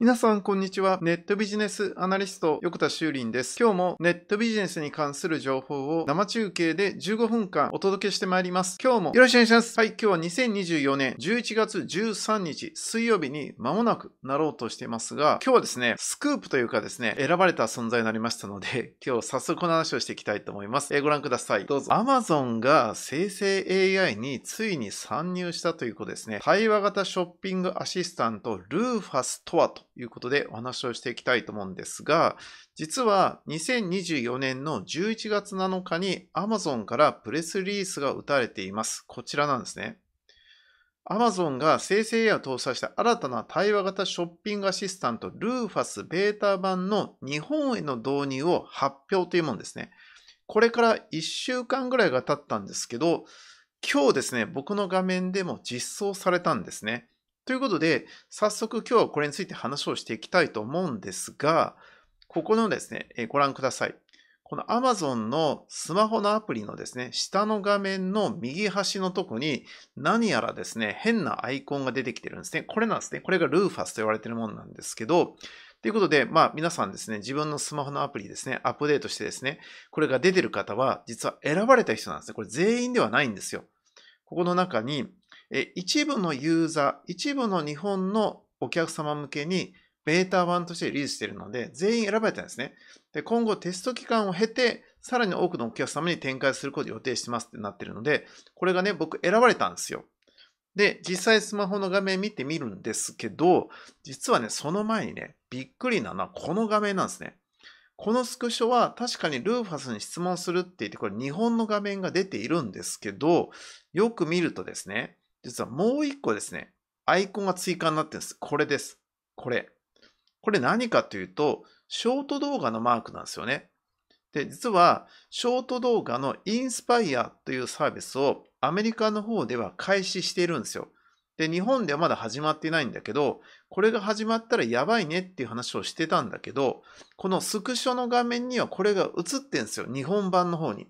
皆さん、こんにちは。ネットビジネスアナリスト、横田修林です。今日もネットビジネスに関する情報を生中継で15分間お届けしてまいります。今日もよろしくお願いします。はい、今日は2024年11月13日、水曜日に間もなくなろうとしていますが、今日はですね、スクープというかですね、選ばれた存在になりましたので、今日早速この話をしていきたいと思います。えー、ご覧ください。どうぞ。Amazon が生成 AI についに参入したということですね。対話型ショッピングアシスタント、ルーファスとはと。いうことでお話をしていきたいと思うんですが、実は2024年の11月7日に Amazon からプレスリリースが打たれています。こちらなんですね。Amazon が生成 AI を搭載した新たな対話型ショッピングアシスタント Rufus ベータ版の日本への導入を発表というものですね。これから1週間ぐらいが経ったんですけど、今日ですね、僕の画面でも実装されたんですね。ということで、早速今日はこれについて話をしていきたいと思うんですが、ここのですね、えご覧ください。この Amazon のスマホのアプリのですね、下の画面の右端のとこに何やらですね、変なアイコンが出てきてるんですね。これなんですね。これがルーファスと言われてるものなんですけど、ということで、まあ皆さんですね、自分のスマホのアプリですね、アップデートしてですね、これが出てる方は実は選ばれた人なんですね。これ全員ではないんですよ。ここの中に一部のユーザー、一部の日本のお客様向けにベータ版としてリリースしているので、全員選ばれたんですね。で、今後テスト期間を経て、さらに多くのお客様に展開することを予定してますってなってるので、これがね、僕選ばれたんですよ。で、実際スマホの画面見てみるんですけど、実はね、その前にね、びっくりなのはこの画面なんですね。このスクショは確かにルーファスに質問するって言って、これ日本の画面が出ているんですけど、よく見るとですね、実はもう一個ですね、アイコンが追加になってるんです。これです。これ。これ何かというと、ショート動画のマークなんですよね。で、実は、ショート動画のインスパイアというサービスをアメリカの方では開始しているんですよ。で、日本ではまだ始まってないんだけど、これが始まったらやばいねっていう話をしてたんだけど、このスクショの画面にはこれが映ってんですよ。日本版の方に。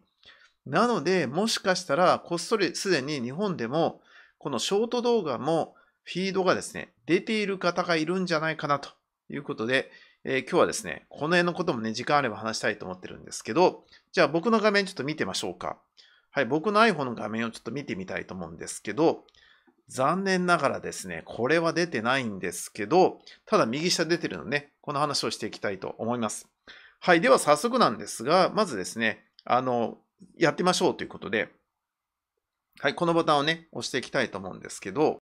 なので、もしかしたら、こっそりすでに日本でもこのショート動画もフィードがですね、出ている方がいるんじゃないかなということで、えー、今日はですね、この辺のこともね、時間あれば話したいと思ってるんですけど、じゃあ僕の画面ちょっと見てみましょうか。はい、僕の iPhone の画面をちょっと見てみたいと思うんですけど、残念ながらですね、これは出てないんですけど、ただ右下出てるのね、この話をしていきたいと思います。はい、では早速なんですが、まずですね、あの、やってみましょうということで、はい、このボタンをね、押していきたいと思うんですけど、